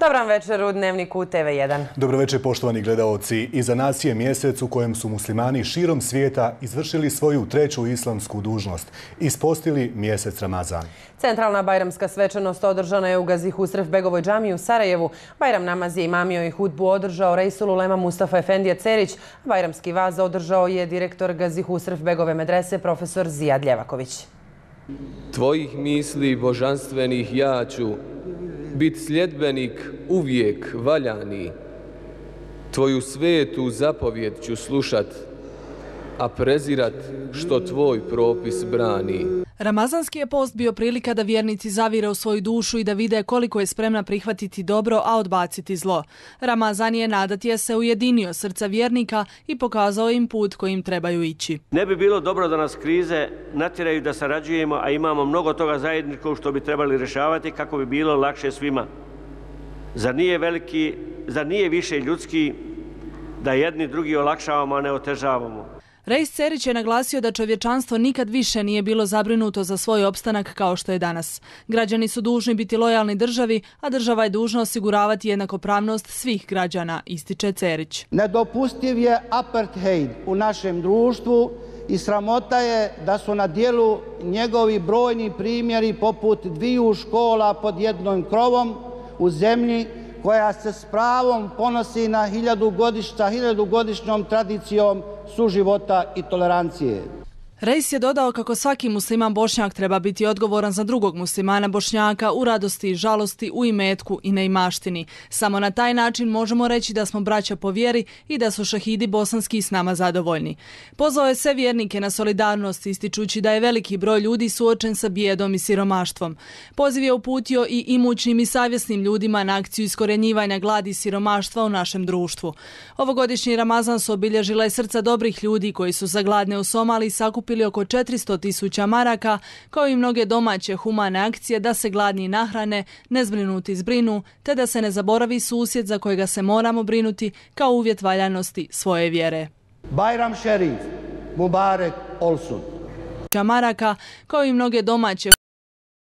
Dobran večer u Dnevniku TV1. Dobar večer, poštovani gledalci. Iza nas je mjesec u kojem su muslimani širom svijeta izvršili svoju treću islamsku dužnost i spostili mjesec Ramazan. Centralna bajramska svečanost održana je u gazih Usref Begovoj džami u Sarajevu. Bajram namaz je imamio i hudbu održao Rejsul Ulema Mustafa Efendija Cerić. Bajramski vaz održao je direktor gazih Usref Begove medrese profesor Zijad Ljevaković. Tvojih misli božanstvenih ja ću biti sljedbenik uvijek valjani, tvoju svetu zapovjed ću slušat, a prezirat što tvoj propis brani. Ramazanski je post bio prilika da vjernici zavire u svoju dušu i da vide koliko je spremna prihvatiti dobro, a odbaciti zlo. Ramazan je nadat je se ujedinio srca vjernika i pokazao im put kojim trebaju ići. Ne bi bilo dobro da nas krize natjeraju da sarađujemo, a imamo mnogo toga zajedničkog što bi trebali rješavati kako bi bilo lakše svima. Zar nije, veliki, zar nije više ljudski da jedni drugi olakšavamo, a ne otežavamo? Rejs Cerić je naglasio da čovječanstvo nikad više nije bilo zabrinuto za svoj opstanak kao što je danas. Građani su dužni biti lojalni državi, a država je dužna osiguravati jednakopravnost svih građana, ističe Cerić. Nedopustiv je apartheid u našem društvu i sramota je da su na dijelu njegovi brojni primjeri poput dviju škola pod jednom krovom u zemlji koja se s pravom ponosi na hiljadu godišta, hiljadu godišnjom tradicijom suživota i tolerancije. Reis je dodao kako svaki musliman bošnjak treba biti odgovoran za drugog muslimana bošnjaka u radosti i žalosti, u imetku i na Samo na taj način možemo reći da smo braća po vjeri i da su šahidi bosanski s nama zadovoljni. Pozvao je sve vjernike na solidarnost ističući da je veliki broj ljudi suočen sa bijedom i siromaštvom. Poziv je uputio i imućnim i savjesnim ljudima na akciju iskorenjivanja gladi i siromaštva u našem društvu. Ovogodišnji Ramazan su obilježila i srca dobrih ljudi koji su zagladne u Somali sakup skupili oko 400 tisuća maraka, kao i mnoge domaće humane akcije da se gladni nahrane, nezbrinuti zbrinu, te da se ne zaboravi susjed za kojega se moramo brinuti kao uvjet valjanosti svoje vjere. Bajram Šerif, Mubarek Olsun. Čamaraka, kao i mnoge domaće